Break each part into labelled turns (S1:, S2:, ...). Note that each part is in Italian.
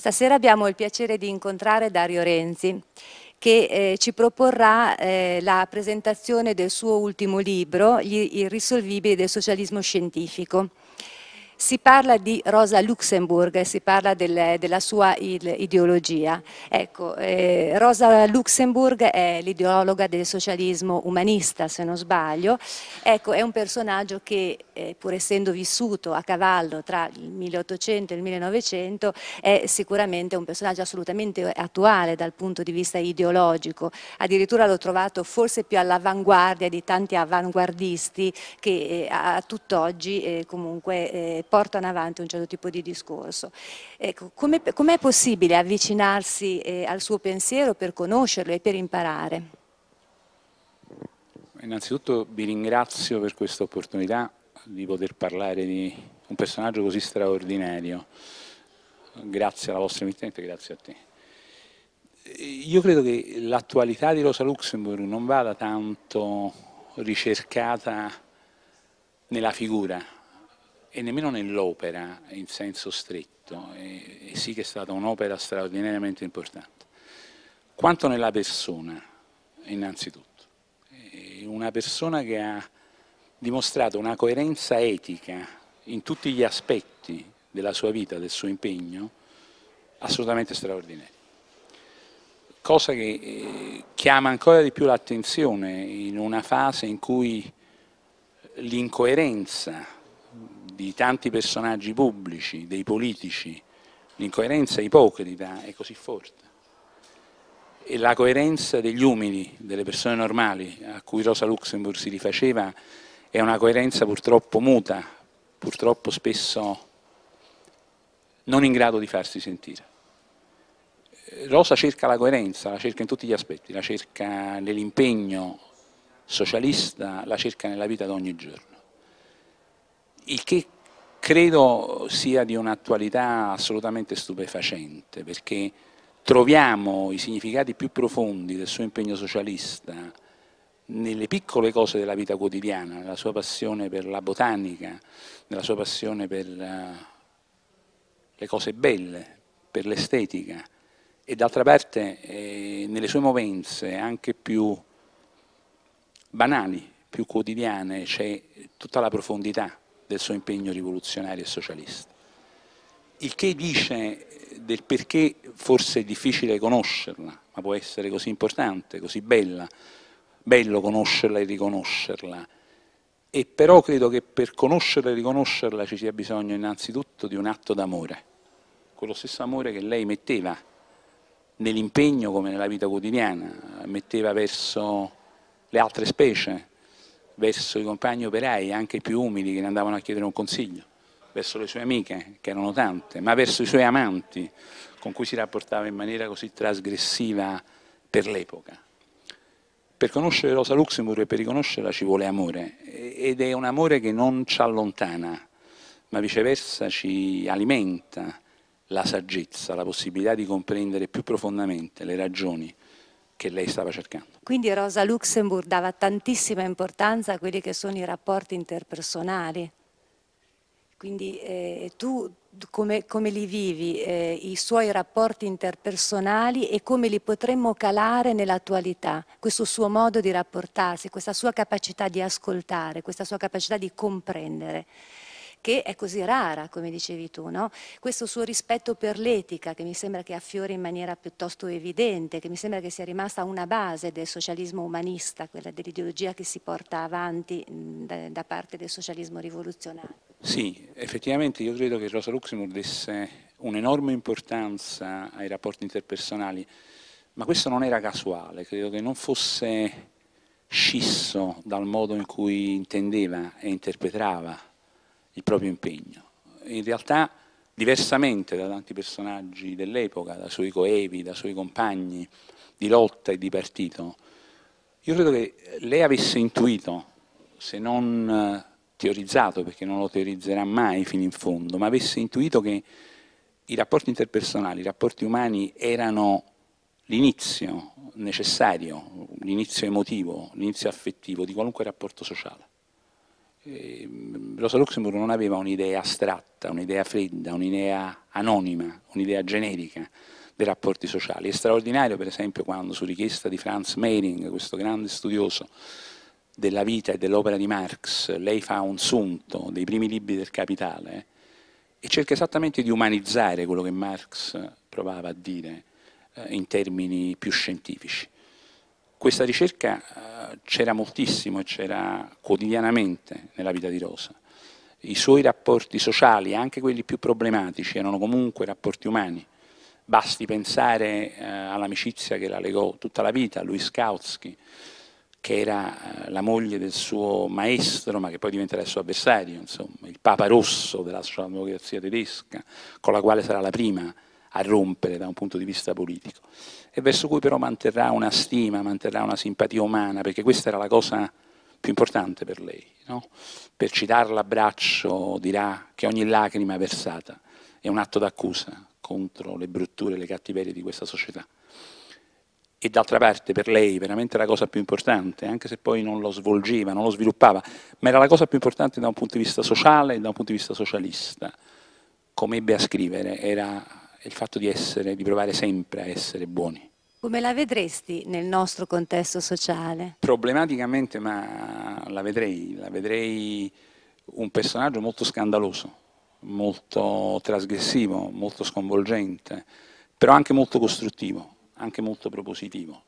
S1: Stasera abbiamo il piacere di incontrare Dario Renzi che eh, ci proporrà eh, la presentazione del suo ultimo libro, Gli irrisolvibili del socialismo scientifico. Si parla di Rosa Luxemburg, si parla del, della sua ideologia. Ecco, eh, Rosa Luxemburg è l'ideologa del socialismo umanista, se non sbaglio. Ecco, è un personaggio che, eh, pur essendo vissuto a cavallo tra il 1800 e il 1900, è sicuramente un personaggio assolutamente attuale dal punto di vista ideologico. Addirittura l'ho trovato forse più all'avanguardia di tanti avanguardisti che eh, a tutt'oggi eh, comunque eh, portano avanti un certo tipo di discorso. Ecco, com'è, com'è possibile avvicinarsi eh, al suo pensiero per conoscerlo e per imparare?
S2: Innanzitutto vi ringrazio per questa opportunità di poter parlare di un personaggio così straordinario. Grazie alla vostra emittente, grazie a te. Io credo che l'attualità di Rosa Luxemburg non vada tanto ricercata nella figura, e nemmeno nell'opera in senso stretto, e, e sì che è stata un'opera straordinariamente importante, quanto nella persona innanzitutto. E eh, una persona che ha dimostrato una coerenza etica in tutti gli aspetti della sua vita, del suo impegno, assolutamente straordinaria. Cosa che eh, chiama ancora di più l'attenzione in una fase in cui l'incoerenza di tanti personaggi pubblici, dei politici, l'incoerenza ipocrita è così forte. E la coerenza degli umili, delle persone normali, a cui Rosa Luxemburg si rifaceva, è una coerenza purtroppo muta, purtroppo spesso non in grado di farsi sentire. Rosa cerca la coerenza, la cerca in tutti gli aspetti, la cerca nell'impegno socialista, la cerca nella vita di ogni giorno. Il che credo sia di un'attualità assolutamente stupefacente perché troviamo i significati più profondi del suo impegno socialista nelle piccole cose della vita quotidiana, nella sua passione per la botanica, nella sua passione per eh, le cose belle, per l'estetica e d'altra parte eh, nelle sue movenze anche più banali, più quotidiane, c'è tutta la profondità del suo impegno rivoluzionario e socialista. Il che dice del perché forse è difficile conoscerla, ma può essere così importante, così bella, bello conoscerla e riconoscerla. E però credo che per conoscerla e riconoscerla ci sia bisogno innanzitutto di un atto d'amore, quello stesso amore che lei metteva nell'impegno come nella vita quotidiana, metteva verso le altre specie, verso i compagni operai, anche i più umili, che ne andavano a chiedere un consiglio, verso le sue amiche, che erano tante, ma verso i suoi amanti, con cui si rapportava in maniera così trasgressiva per l'epoca. Per conoscere Rosa Luxemburg e per riconoscerla ci vuole amore, ed è un amore che non ci allontana, ma viceversa ci alimenta la saggezza, la possibilità di comprendere più profondamente le ragioni che lei stava cercando.
S1: Quindi Rosa Luxemburg dava tantissima importanza a quelli che sono i rapporti interpersonali. Quindi eh, tu come, come, li vivi, eh, i suoi rapporti interpersonali e come li potremmo calare nell'attualità, questo suo modo di rapportarsi, questa sua capacità di ascoltare, questa sua capacità di comprendere che è così rara, come dicevi tu, no? questo suo rispetto per l'etica che mi sembra che affiori in maniera piuttosto evidente, che mi sembra che sia rimasta una base del socialismo umanista, quella dell'ideologia che si porta avanti mh, da parte del socialismo rivoluzionario.
S2: Sì, effettivamente io credo che Rosa Luxemburg desse un'enorme importanza ai rapporti interpersonali, ma questo non era casuale, credo che non fosse scisso dal modo in cui intendeva e interpretava il proprio impegno. In realtà, diversamente da tanti personaggi dell'epoca, da suoi coevi, da suoi compagni di lotta e di partito, io credo che lei avesse intuito, se non eh, teorizzato, perché non lo teorizzerà mai fino in fondo, ma avesse intuito che i rapporti interpersonali, i rapporti umani erano l'inizio necessario, l'inizio emotivo, l'inizio affettivo di qualunque rapporto sociale. Ehm, Rosa Luxemburg non aveva un'idea astratta, un'idea fredda, un'idea anonima, un'idea generica dei rapporti sociali. È straordinario per esempio quando su richiesta di Franz Mehring, questo grande studioso della vita e dell'opera di Marx, lei fa un sunto dei primi libri del Capitale e cerca esattamente di umanizzare quello che Marx provava a dire eh, in termini più scientifici. Questa ricerca eh, c'era moltissimo e c'era quotidianamente nella vita di Rosa. I suoi rapporti sociali, anche quelli più problematici, erano comunque rapporti umani. Basti pensare eh, all'amicizia che la legò tutta la vita a Luis Kautsky, che era eh, la moglie del suo maestro, ma che poi diventerà il suo avversario, insomma, il Papa Rosso della socialdemocrazia tedesca, con la quale sarà la prima a rompere da un punto di vista politico, e verso cui però manterrà una stima, manterrà una simpatia umana, perché questa era la cosa più importante per lei. No? Per citarla l'abbraccio dirà che ogni lacrima versata è un atto d'accusa contro le brutture e le cattiverie di questa società. E d'altra parte per lei veramente la cosa più importante, anche se poi non lo svolgeva, non lo sviluppava, ma era la cosa più importante da un punto di vista sociale e da un punto di vista socialista, come ebbe a scrivere, era il fatto di, essere, di provare sempre a essere buoni.
S1: Come la vedresti nel nostro contesto sociale?
S2: Problematicamente, ma la vedrei, la vedrei un personaggio molto scandaloso, molto trasgressivo, molto sconvolgente, però anche molto costruttivo, anche molto propositivo.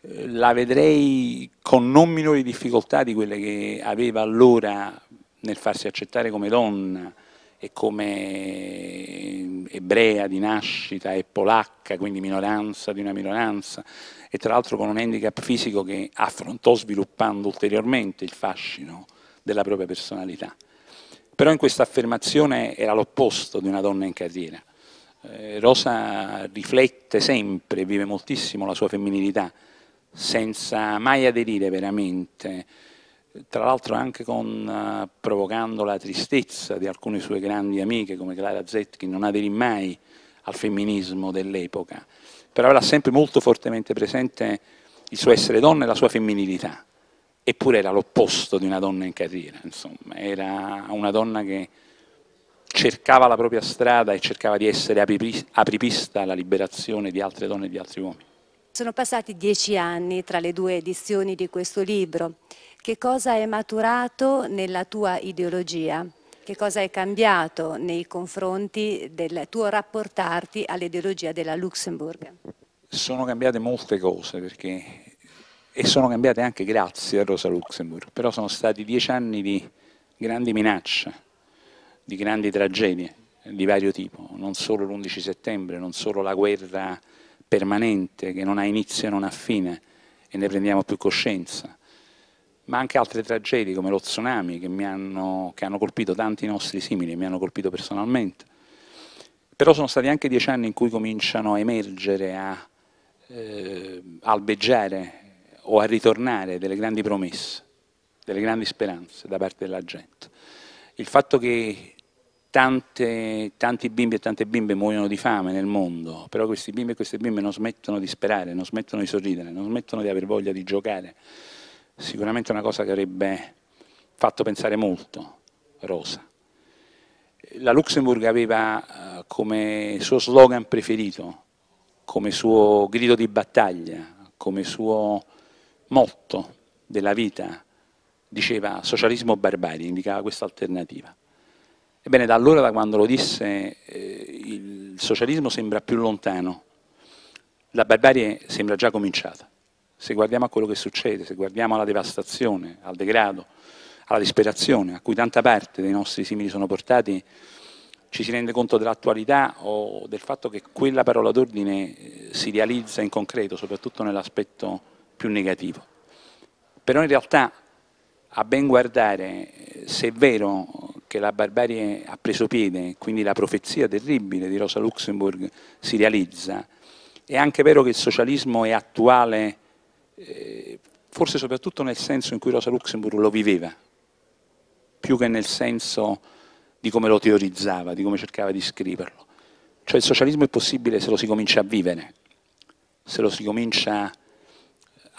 S2: Eh, la vedrei con non minori difficoltà di quelle che aveva allora nel farsi accettare come donna, e come ebrea di nascita e polacca, quindi minoranza di una minoranza, e tra l'altro con un handicap fisico che affrontò sviluppando ulteriormente il fascino della propria personalità. Però in questa affermazione era l'opposto di una donna in carriera. Eh, Rosa riflette sempre, vive moltissimo la sua femminilità, senza mai aderire veramente tra l'altro anche con, uh, provocando la tristezza di alcune sue grandi amiche come Clara Zetkin, non aderì mai al femminismo dell'epoca, però era sempre molto fortemente presente il suo essere donna e la sua femminilità, eppure era l'opposto di una donna in carriera, insomma, era una donna che cercava la propria strada e cercava di essere apripista alla liberazione di altre donne e di altri uomini.
S1: Sono passati dieci anni tra le due edizioni di questo libro. Che cosa è maturato nella tua ideologia? Che cosa è cambiato nei confronti del tuo rapportarti all'ideologia della Luxembourg?
S2: Sono cambiate molte cose perché... e sono cambiate anche grazie a Rosa Luxemburg, però sono stati dieci anni di grandi minacce, di grandi tragedie di vario tipo, non solo l'11 settembre, non solo la guerra permanente, che non ha inizio e non ha fine, e ne prendiamo più coscienza, ma anche altre tragedie come lo tsunami che, hanno, che hanno colpito tanti nostri simili, mi hanno colpito personalmente. Però sono stati anche dieci anni in cui cominciano a emergere, a eh, albeggiare o a ritornare delle grandi promesse, delle grandi speranze da parte della gente. Il fatto che Tante, tanti bimbi e tante bimbe muoiono di fame nel mondo, però questi bimbi e queste bimbe non smettono di sperare, non smettono di sorridere, non smettono di aver voglia di giocare. Sicuramente è una cosa che avrebbe fatto pensare molto Rosa. La Luxemburg aveva eh, come suo slogan preferito, come suo grido di battaglia, come suo motto della vita, diceva socialismo barbari, indicava questa alternativa. Ebbene, da allora, da quando lo disse, eh, il socialismo sembra più lontano, la barbarie sembra già cominciata. Se guardiamo a quello che succede, se guardiamo alla devastazione, al degrado, alla disperazione a cui tanta parte dei nostri simili sono portati, ci si rende conto dell'attualità o del fatto che quella parola d'ordine eh, si realizza in concreto, soprattutto nell'aspetto più negativo. Però in realtà, a ben guardare, eh, se è vero che la barbarie ha preso piede, quindi la profezia terribile di Rosa Luxemburg si realizza. È anche vero che il socialismo è attuale, eh, forse soprattutto nel senso in cui Rosa Luxemburg lo viveva, più che nel senso di come lo teorizzava, di come cercava di scriverlo. Cioè il socialismo è possibile se lo si comincia a vivere, se lo si comincia a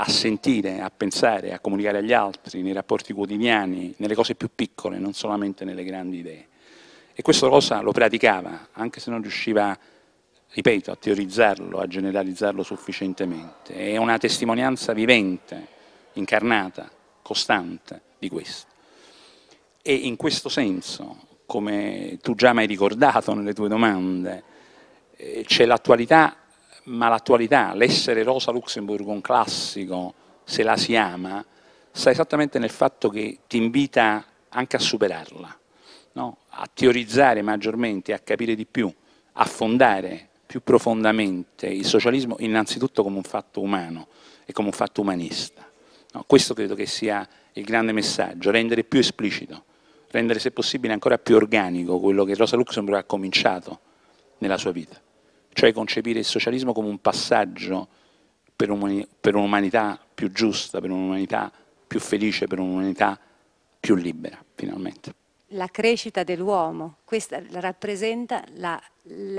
S2: a sentire, a pensare, a comunicare agli altri, nei rapporti quotidiani, nelle cose più piccole, non solamente nelle grandi idee. E questa cosa lo praticava, anche se non riusciva, ripeto, a teorizzarlo, a generalizzarlo sufficientemente. È una testimonianza vivente, incarnata, costante di questo. E in questo senso, come tu già mi hai ricordato nelle tue domande, eh, c'è l'attualità ma l'attualità, l'essere Rosa Luxemburg un classico, se la si ama, sta esattamente nel fatto che ti invita anche a superarla, no? a teorizzare maggiormente, a capire di più, a fondare più profondamente il socialismo innanzitutto come un fatto umano e come un fatto umanista. No? Questo credo che sia il grande messaggio, rendere più esplicito, rendere se possibile ancora più organico quello che Rosa Luxemburg ha cominciato nella sua vita cioè concepire il socialismo come un passaggio per, un'umanità più giusta, per un'umanità più felice, per un'umanità più libera, finalmente.
S1: La crescita dell'uomo, questa rappresenta la,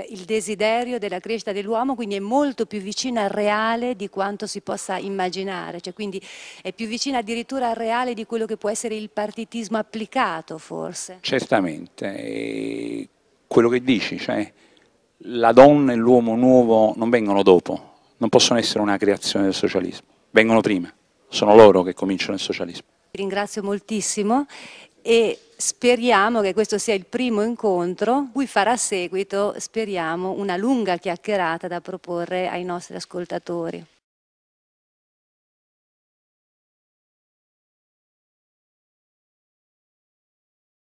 S1: il desiderio della crescita dell'uomo, quindi è molto più vicina al reale di quanto si possa immaginare, cioè quindi è più vicina addirittura al reale di quello che può essere il partitismo applicato, forse.
S2: Certamente, e quello che dici, cioè la donna e l'uomo nuovo non vengono dopo, non possono essere una creazione del socialismo, vengono prima, sono loro che cominciano il socialismo.
S1: Vi Ringrazio moltissimo e speriamo che questo sia il primo incontro cui farà seguito, speriamo, una lunga chiacchierata da proporre ai nostri ascoltatori.